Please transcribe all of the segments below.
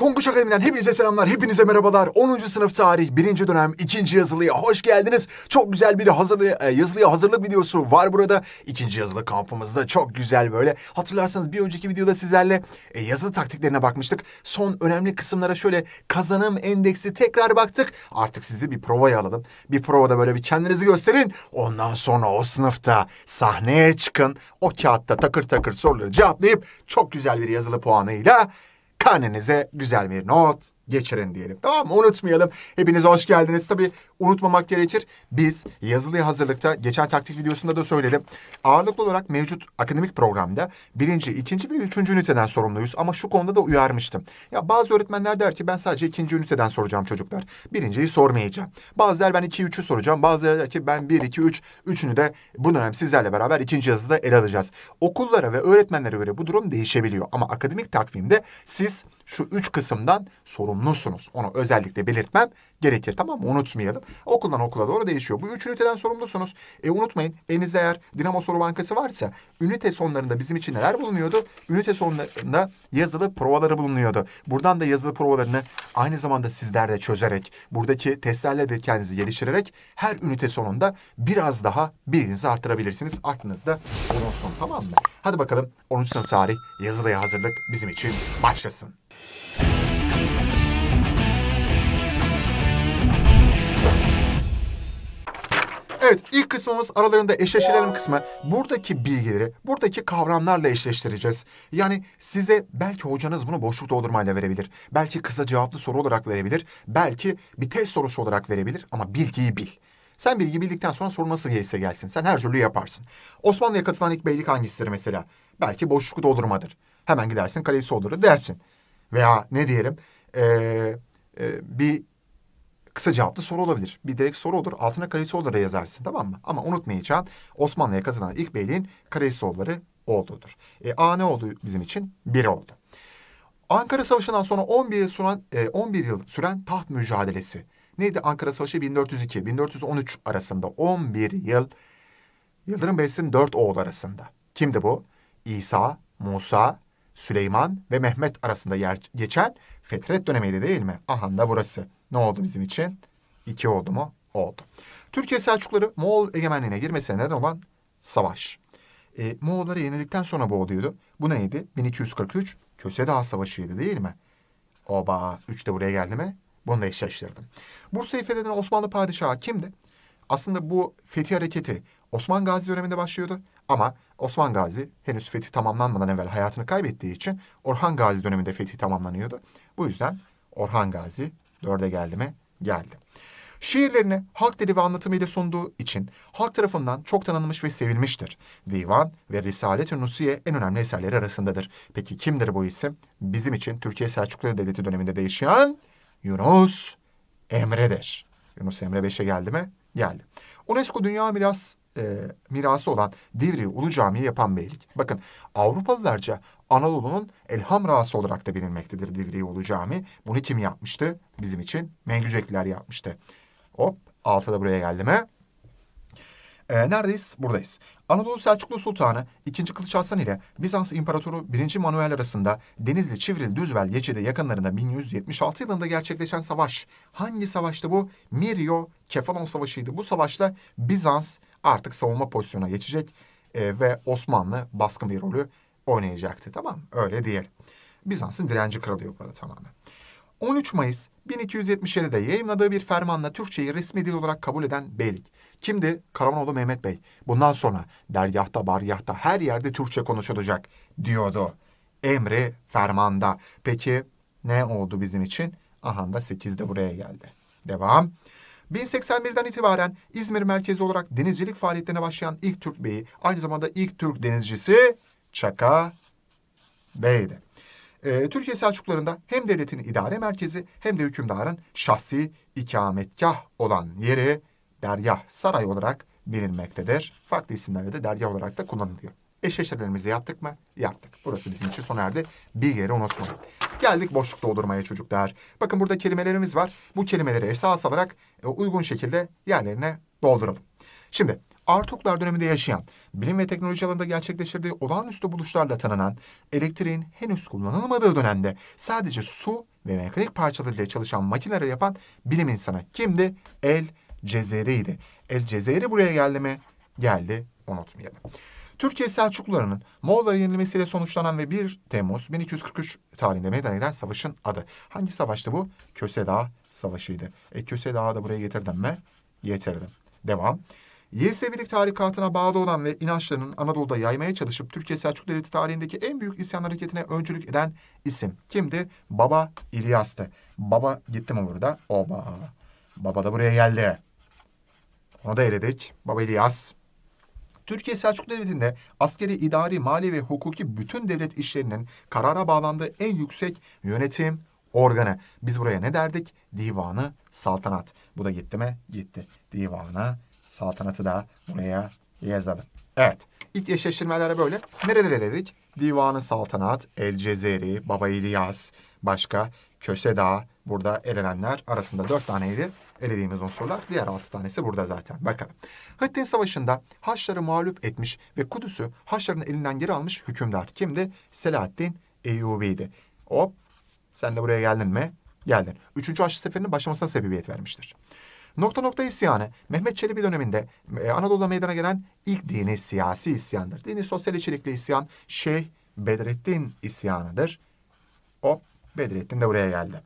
Tonguç Akademi'den hepinize selamlar, hepinize merhabalar. 10. sınıf tarih 1. dönem 2. yazılıya hoş geldiniz. Çok güzel bir hazırlı, e, yazılıya hazırlık videosu var burada. 2. yazılı kampımızda çok güzel böyle. Hatırlarsanız bir önceki videoda sizlerle e, yazılı taktiklerine bakmıştık. Son önemli kısımlara şöyle kazanım endeksi tekrar baktık. Artık sizi bir provaya alalım. Bir provada böyle bir kendinizi gösterin. Ondan sonra o sınıfta sahneye çıkın. O kağıtta takır takır soruları cevaplayıp çok güzel bir yazılı puanıyla Karnenize güzel bir not geçirin diyelim. Tamam mı? Unutmayalım. Hepiniz hoş geldiniz. Tabii unutmamak gerekir. Biz yazılıya hazırlıkta geçen taktik videosunda da söyledim. Ağırlıklı olarak mevcut akademik programda birinci, ikinci ve üçüncü üniteden sorumluyuz. Ama şu konuda da uyarmıştım. Ya bazı öğretmenler der ki ben sadece ikinci üniteden soracağım çocuklar. Birinciyi sormayacağım. Bazılar ben iki, üçü soracağım. Bazıları der ki ben bir, iki, üç, üçünü de bu dönem sizlerle beraber ikinci yazıda ele alacağız. Okullara ve öğretmenlere göre bu durum değişebiliyor. Ama akademik takvimde siz şu üç kısımdan sorumlu sorumlusunuz. Onu özellikle belirtmem gerekir tamam mı? Unutmayalım. Okuldan okula doğru değişiyor. Bu üç üniteden sorumlusunuz. E unutmayın elinizde eğer Dinamo Soru Bankası varsa ünite sonlarında bizim için neler bulunuyordu? Ünite sonlarında yazılı provaları bulunuyordu. Buradan da yazılı provalarını aynı zamanda sizler çözerek, buradaki testlerle de kendinizi geliştirerek her ünite sonunda biraz daha bilginizi artırabilirsiniz Aklınızda bulunsun tamam mı? Hadi bakalım 13 sınıf tarih yazılıya hazırlık bizim için başlasın. Evet ilk kısmımız aralarında eşleşelim kısmı. Buradaki bilgileri buradaki kavramlarla eşleştireceğiz. Yani size belki hocanız bunu boşluk doldurmayla verebilir. Belki kısa cevaplı soru olarak verebilir. Belki bir test sorusu olarak verebilir ama bilgiyi bil. Sen bilgi bildikten sonra soru nasıl gelirse gelsin. Sen her türlü yaparsın. Osmanlı'ya katılan ilk beylik hangisidir mesela? Belki boşluk doldurmadır. Hemen gidersin kaleyi soldurur dersin. Veya ne diyelim ee, e, bir kısa cevaplı soru olabilir. Bir direkt soru olur. Altına Karahisoğulları yazarsın tamam mı? Ama unutmayacağın Osmanlı'ya katılan ilk beyliğin Karahisoğulları olduğudur. E, A ne oldu bizim için? Bir oldu. Ankara Savaşı'ndan sonra 11 yıl süren, e, 11 yıl süren taht mücadelesi. Neydi Ankara Savaşı 1402-1413 arasında 11 yıl Yıldırım Bey'sin dört oğlu arasında. Kimdi bu? İsa, Musa, Süleyman ve Mehmet arasında yer, geçen fetret dönemiydi değil mi? Aha da burası ne oldu bizim için? İki oldu mu? Oldu. Türkiye Selçukları Moğol egemenliğine girmesine neden olan savaş. E, Moğolları yenildikten sonra bu oluyordu. Bu neydi? 1243 Köse Dağı Savaşı'ydı değil mi? Oba 3 de buraya geldi mi? Bunu da eşleştirdim. Bursa'yı fetheden Osmanlı padişahı kimdi? Aslında bu fetih hareketi Osman Gazi döneminde başlıyordu. Ama Osman Gazi henüz fetih tamamlanmadan evvel hayatını kaybettiği için Orhan Gazi döneminde fetih tamamlanıyordu. Bu yüzden Orhan Gazi Dörde geldi mi? Geldi. Şiirlerini halk dili ve anlatımıyla sunduğu için halk tarafından çok tanınmış ve sevilmiştir. Divan ve Risalet-i Nusiye en önemli eserleri arasındadır. Peki kimdir bu isim? Bizim için Türkiye Selçuklu Devleti döneminde değişen Yunus Emre'dir. Yunus Emre 5'e geldi mi? Geldi. UNESCO Dünya Miras e, mirası olan Divri Ulu Camii yapan beylik. Bakın Avrupalılarca Anadolu'nun Elhamrası olarak da bilinmektedir Divri Ulu Camii. Bunu kim yapmıştı? Bizim için Mengücekliler yapmıştı. Hop altıda buraya geldim E, neredeyiz? Buradayız. Anadolu Selçuklu Sultanı 2. Kılıç Hasan ile Bizans İmparatoru 1. Manuel arasında Denizli, Çivril, Düzvel, Yecide yakınlarında 1176 yılında gerçekleşen savaş. Hangi savaştı bu? Mirio Kefalon Savaşı'ydı. Bu savaşta Bizans artık savunma pozisyonuna geçecek e, ve Osmanlı baskın bir rolü oynayacaktı. Tamam Öyle diyelim. Bizans'ın direnci kırılıyor burada tamamen. 13 Mayıs 1277'de yayınladığı bir fermanla Türkçeyi resmi dil olarak kabul eden beylik. Kimdi? Karamanoğlu Mehmet Bey. Bundan sonra deryahta, baryahta her yerde Türkçe konuşulacak diyordu. Emri fermanda. Peki ne oldu bizim için? Aha da 8'de buraya geldi. Devam. 1081'den itibaren İzmir merkezi olarak denizcilik faaliyetlerine başlayan ilk Türk beyi, aynı zamanda ilk Türk denizcisi Çaka Bey'di. Ee, Türkiye Selçuklarında hem devletin idare merkezi hem de hükümdarın şahsi ikametgah olan yeri Derya saray olarak bilinmektedir. Farklı isimlerle de Derya olarak da kullanılıyor. Eşleşmelerimizi yaptık mı? Yaptık. Burası bizim için sona erdi. Bir yeri unutmayın. Geldik boşluk doldurmaya çocuklar. Bakın burada kelimelerimiz var. Bu kelimeleri esas alarak e, uygun şekilde yerlerine dolduralım. Şimdi Artuklar döneminde yaşayan, bilim ve teknoloji alanında gerçekleştirdiği olağanüstü buluşlarla tanınan, elektriğin henüz kullanılmadığı dönemde sadece su ve mekanik parçalarıyla çalışan makineleri yapan bilim insanı kimdi? El Cezeri'ydi. El Cezeri buraya geldi mi? Geldi, unutmayalım. Türkiye Selçuklularının Moğollara yenilmesiyle sonuçlanan ve 1 Temmuz 1243 tarihinde meydana gelen savaşın adı. Hangi savaştı bu? Köse Dağı Savaşı'ydı. E Köse Dağı da buraya getirdim mi? Getirdim. Devam. Yesevilik tarikatına bağlı olan ve inançlarının Anadolu'da yaymaya çalışıp Türkiye Selçuklu Devleti tarihindeki en büyük isyan hareketine öncülük eden isim kimdi? Baba İlyas'tı. Baba gitti mi burada? Oba. Baba da buraya geldi. Onu da eledik. Baba İlyas Türkiye Selçuklu Devleti'nde askeri, idari, mali ve hukuki bütün devlet işlerinin karara bağlandığı en yüksek yönetim organı. Biz buraya ne derdik? Divanı saltanat. Bu da gitti mi? Gitti. Divanı saltanatı da buraya yazalım. Evet. İlk eşleştirmeler böyle. Nereleri dedik? Divanı saltanat, El Cezeri, Baba İlyas, başka Köse Dağı, Burada elenenler arasında dört taneydi. Elediğimiz unsurlar diğer altı tanesi burada zaten. Bakalım. Hattin Savaşı'nda Haçları mağlup etmiş ve Kudüs'ü Haçların elinden geri almış hükümdar kimdi? Selahaddin Eyyubi'ydi. Hop sen de buraya geldin mi? Geldin. Üçüncü Haçlı Seferi'nin başlamasına sebebiyet vermiştir. Nokta nokta isyanı Mehmet Çelebi döneminde e, Anadolu'da meydana gelen ilk dini siyasi isyandır. Dini sosyal içerikli isyan Şeyh Bedrettin isyanıdır. Hop Bedrettin de buraya geldi.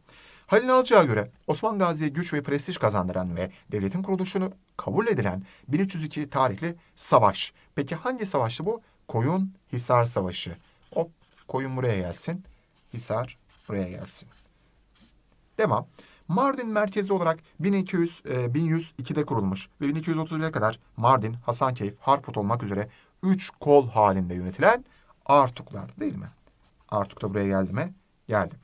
Halil Alcı'ya göre Osman Gazi'ye güç ve prestij kazandıran ve devletin kuruluşunu kabul edilen 1302 tarihli savaş. Peki hangi savaştı bu? Koyun Hisar Savaşı. Hop koyun buraya gelsin. Hisar buraya gelsin. Devam. Mardin merkezi olarak 1200, e, 1102'de kurulmuş ve 1231'e kadar Mardin, Hasankeyf, Harput olmak üzere 3 kol halinde yönetilen Artuklar değil mi? Artuk da buraya geldi mi? Geldi.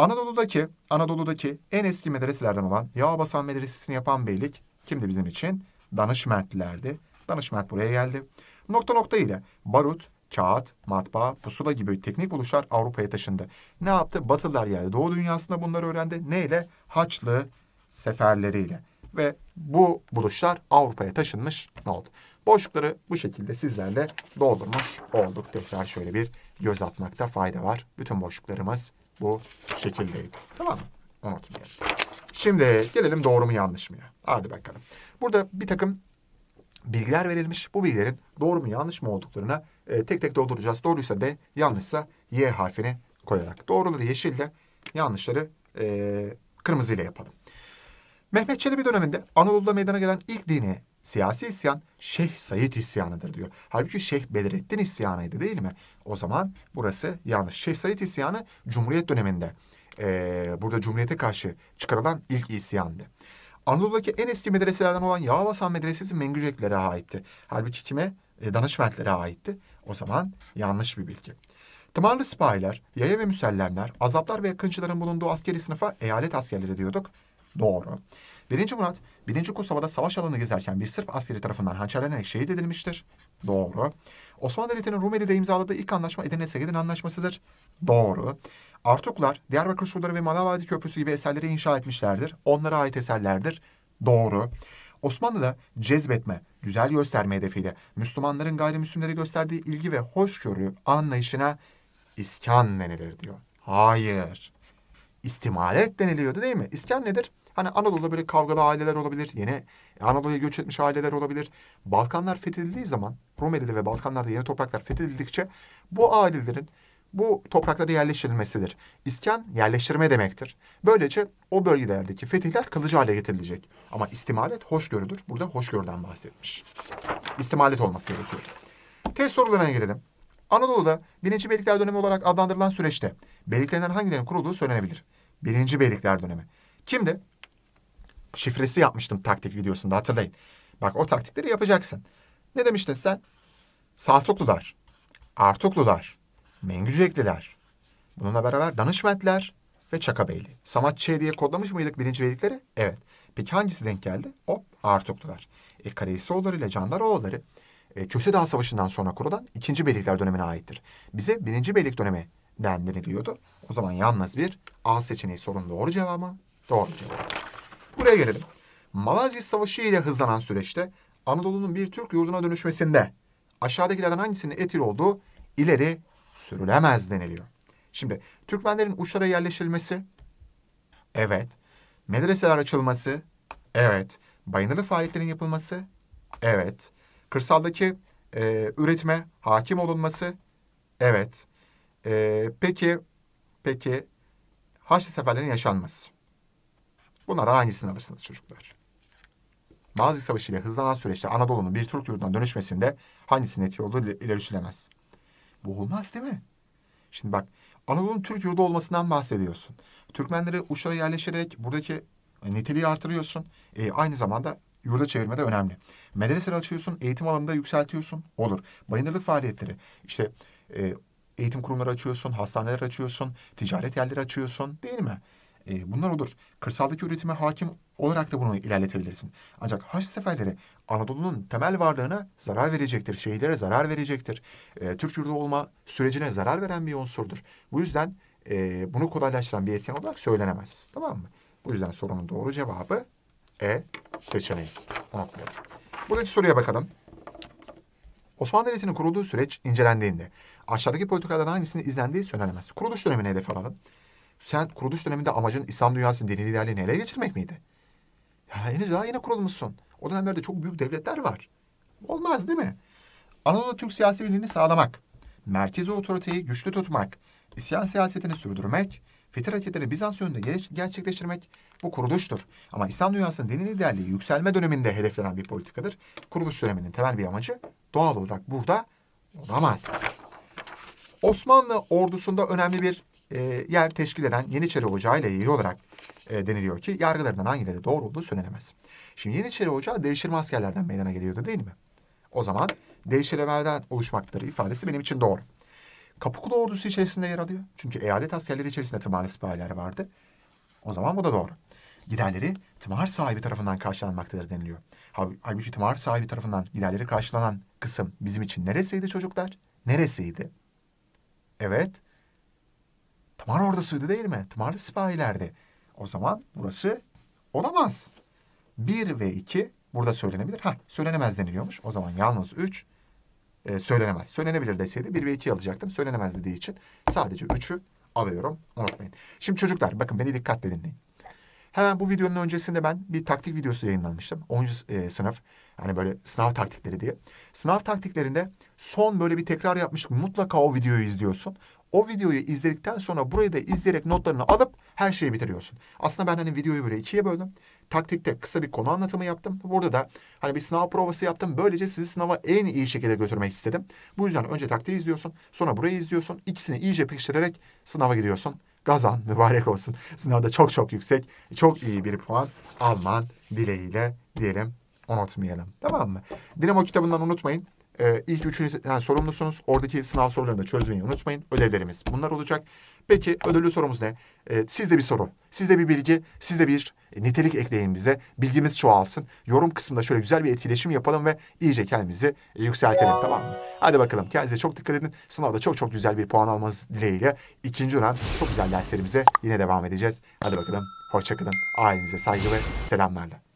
Anadolu'daki Anadolu'daki en eski medreselerden olan Yağbasan Medresesini yapan beylik kimdi bizim için? Danışmentlerdi. Danışment buraya geldi. Nokta nokta ile barut, kağıt, matbaa, pusula gibi teknik buluşlar Avrupa'ya taşındı. Ne yaptı? Batılılar yani Doğu dünyasında bunları öğrendi. Neyle? Haçlı seferleriyle. Ve bu buluşlar Avrupa'ya taşınmış ne oldu? Boşlukları bu şekilde sizlerle doldurmuş olduk. Tekrar şöyle bir göz atmakta fayda var. Bütün boşluklarımız bu şekildeydi. Tamam mı? Unutmayalım. Şimdi gelelim doğru mu yanlış mı Hadi bakalım. Burada bir takım bilgiler verilmiş. Bu bilgilerin doğru mu yanlış mı olduklarına e, tek tek dolduracağız. Doğruysa D, yanlışsa Y harfini koyarak. Doğruları yeşille, yanlışları e, kırmızı ile yapalım. Mehmet Çelebi döneminde Anadolu'da meydana gelen ilk dini Siyasi isyan Şeyh Said isyanıdır diyor. Halbuki Şeyh Bedrettin isyanıydı değil mi? O zaman burası yanlış. Şeyh Said isyanı Cumhuriyet döneminde. Ee, burada Cumhuriyet'e karşı çıkarılan ilk isyandı. Anadolu'daki en eski medreselerden olan Yağ Medresesi Mengüceklere aitti. Halbuki kime? E, danışmentlere aitti. O zaman yanlış bir bilgi. Tımarlı sipahiler, yaya ve müsellemler, azaplar ve yakıncıların bulunduğu askeri sınıfa eyalet askerleri diyorduk. Doğru. Birinci Murat, Birinci Kosova'da savaş alanı gezerken bir Sırp askeri tarafından hançerlenerek şehit edilmiştir. Doğru. Osmanlı Devleti'nin Rumeli'de imzaladığı ilk anlaşma Edirne-Segedin Anlaşması'dır. Doğru. Artuklar, Diyarbakır surları ve Malavadi Köprüsü gibi eserleri inşa etmişlerdir. Onlara ait eserlerdir. Doğru. Osmanlı'da cezbetme, güzel gösterme hedefiyle Müslümanların gayrimüslimlere gösterdiği ilgi ve hoşgörü anlayışına iskan denilir diyor. Hayır. İstimalet deniliyordu değil mi? İskan nedir? Hani Anadolu'da böyle kavgalı aileler olabilir. yine Anadolu'ya göç etmiş aileler olabilir. Balkanlar fethedildiği zaman Rumeli'de ve Balkanlar'da yeni topraklar fethedildikçe bu ailelerin bu topraklara yerleştirilmesidir. İskan yerleştirme demektir. Böylece o bölgelerdeki fetihler kalıcı hale getirilecek. Ama istimalet hoşgörüdür. Burada hoşgörüden bahsetmiş. İstimalet olması gerekiyor. Test sorularına gelelim. Anadolu'da birinci beylikler dönemi olarak adlandırılan süreçte beyliklerinden hangilerinin kurulduğu söylenebilir? Birinci beylikler dönemi. Kimdi? şifresi yapmıştım taktik videosunda hatırlayın. Bak o taktikleri yapacaksın. Ne demiştin sen? Saltuklular, Artuklular, Mengücekliler, bununla beraber Danışmentler ve Çakabeyli. Samatçı'ya diye kodlamış mıydık birinci beylikleri? Evet. Peki hangisi denk geldi? Hop Artuklular. E, Kareysioğulları ile Candaroğulları e, Köse Dağ Savaşı'ndan sonra kurulan ikinci beylikler dönemine aittir. Bize birinci beylik dönemi deniliyordu. O zaman yalnız bir A seçeneği sorunun doğru cevabı, doğru cevabı. Buraya gelelim. Malazgirt Savaşı ile hızlanan süreçte Anadolu'nun bir Türk yurduna dönüşmesinde aşağıdakilerden hangisinin etir olduğu ileri sürülemez deniliyor. Şimdi Türkmenlerin uçlara yerleşilmesi, evet. Medreseler açılması, evet. Bayınırlı faaliyetlerin yapılması, evet. Kırsaldaki e, üretime hakim olunması, evet. E, peki, peki Haçlı seferlerin yaşanması. Bunlardan hangisini alırsınız çocuklar? Mazi Savaşı ile hızlanan süreçte Anadolu'nun bir Türk yurduna dönüşmesinde hangisinin etiği olduğu ileri sürülemez. Bu olmaz değil mi? Şimdi bak Anadolu'nun Türk yurdu olmasından bahsediyorsun. Türkmenleri uçlara yerleştirerek buradaki e, niteliği artırıyorsun. E, aynı zamanda yurda çevirme de önemli. Medreseler açıyorsun, eğitim alanında yükseltiyorsun. Olur. Bayındırlık faaliyetleri. İşte e, eğitim kurumları açıyorsun, hastaneler açıyorsun, ticaret yerleri açıyorsun değil mi? E, bunlar olur. Kırsaldaki üretime hakim olarak da bunu ilerletebilirsin. Ancak haç seferleri Anadolu'nun temel varlığına zarar verecektir. Şehirlere zarar verecektir. E, Türk yurdu olma sürecine zarar veren bir unsurdur. Bu yüzden e, bunu kolaylaştıran bir etken olarak söylenemez. Tamam mı? Bu yüzden sorunun doğru cevabı E seçeneği. Unutmayalım. Buradaki soruya bakalım. Osmanlı Devleti'nin kurulduğu süreç incelendiğinde aşağıdaki politikalardan hangisinin izlendiği söylenemez. Kuruluş dönemini hedef alalım. Sen kuruluş döneminde amacın İslam dünyasını dini liderliğini ele geçirmek miydi? Ya henüz daha yeni kurulmuşsun. O dönemlerde çok büyük devletler var. Olmaz değil mi? Anadolu Türk siyasi birliğini sağlamak, merkezi otoriteyi güçlü tutmak, isyan siyasetini sürdürmek, fetih hareketleri Bizans yönünde gerçekleştirmek bu kuruluştur. Ama İslam dünyasının dini liderliği yükselme döneminde hedeflenen bir politikadır. Kuruluş döneminin temel bir amacı doğal olarak burada olamaz. Osmanlı ordusunda önemli bir e, yer teşkil eden Yeniçeri Ocağı ile ilgili olarak e, deniliyor ki yargılarından hangileri doğru olduğu söylenemez. Şimdi Yeniçeri Ocağı devşirme askerlerden meydana geliyordu değil mi? O zaman devşirelerden oluşmakları ifadesi benim için doğru. Kapıkulu ordusu içerisinde yer alıyor. Çünkü eyalet askerleri içerisinde tımarlı sipahileri vardı. O zaman bu da doğru. Giderleri tımar sahibi tarafından karşılanmaktadır deniliyor. Halbuki tımar sahibi tarafından giderleri karşılanan kısım bizim için neresiydi çocuklar? Neresiydi? Evet, Tamar orada suydu değil mi? Tımarlı sipahilerdi. O zaman burası olamaz. Bir ve iki burada söylenebilir. Ha söylenemez deniliyormuş. O zaman yalnız üç e, söylenemez. Söylenebilir deseydi bir ve iki alacaktım. Söylenemez dediği için sadece üçü alıyorum. Unutmayın. Şimdi çocuklar bakın beni dikkatle dinleyin. Hemen bu videonun öncesinde ben bir taktik videosu yayınlanmıştım. 10. E, sınıf. Yani böyle sınav taktikleri diye. Sınav taktiklerinde son böyle bir tekrar yapmıştık. Mutlaka o videoyu izliyorsun o videoyu izledikten sonra burayı da izleyerek notlarını alıp her şeyi bitiriyorsun. Aslında ben hani videoyu böyle ikiye böldüm. Taktikte kısa bir konu anlatımı yaptım. Burada da hani bir sınav provası yaptım. Böylece sizi sınava en iyi şekilde götürmek istedim. Bu yüzden önce taktiği izliyorsun. Sonra burayı izliyorsun. İkisini iyice pekiştirerek sınava gidiyorsun. Gazan mübarek olsun. Sınavda çok çok yüksek, çok iyi bir puan alman dileğiyle diyelim. Unutmayalım. Tamam mı? Dinamo kitabından unutmayın. Ee, ilk üçünü yani sorumlusunuz. Oradaki sınav sorularını da çözmeyi unutmayın. Ödevlerimiz bunlar olacak. Peki ödüllü sorumuz ne? Ee, sizde bir soru, sizde bir bilgi, sizde bir e, nitelik ekleyin bize. Bilgimiz çoğalsın. Yorum kısmında şöyle güzel bir etkileşim yapalım ve iyice kendimizi e, yükseltelim tamam mı? Hadi bakalım kendinize çok dikkat edin. Sınavda çok çok güzel bir puan almanız dileğiyle ikinci dönem çok güzel derslerimize yine devam edeceğiz. Hadi bakalım hoşçakalın. Ailenize saygı ve selamlarla.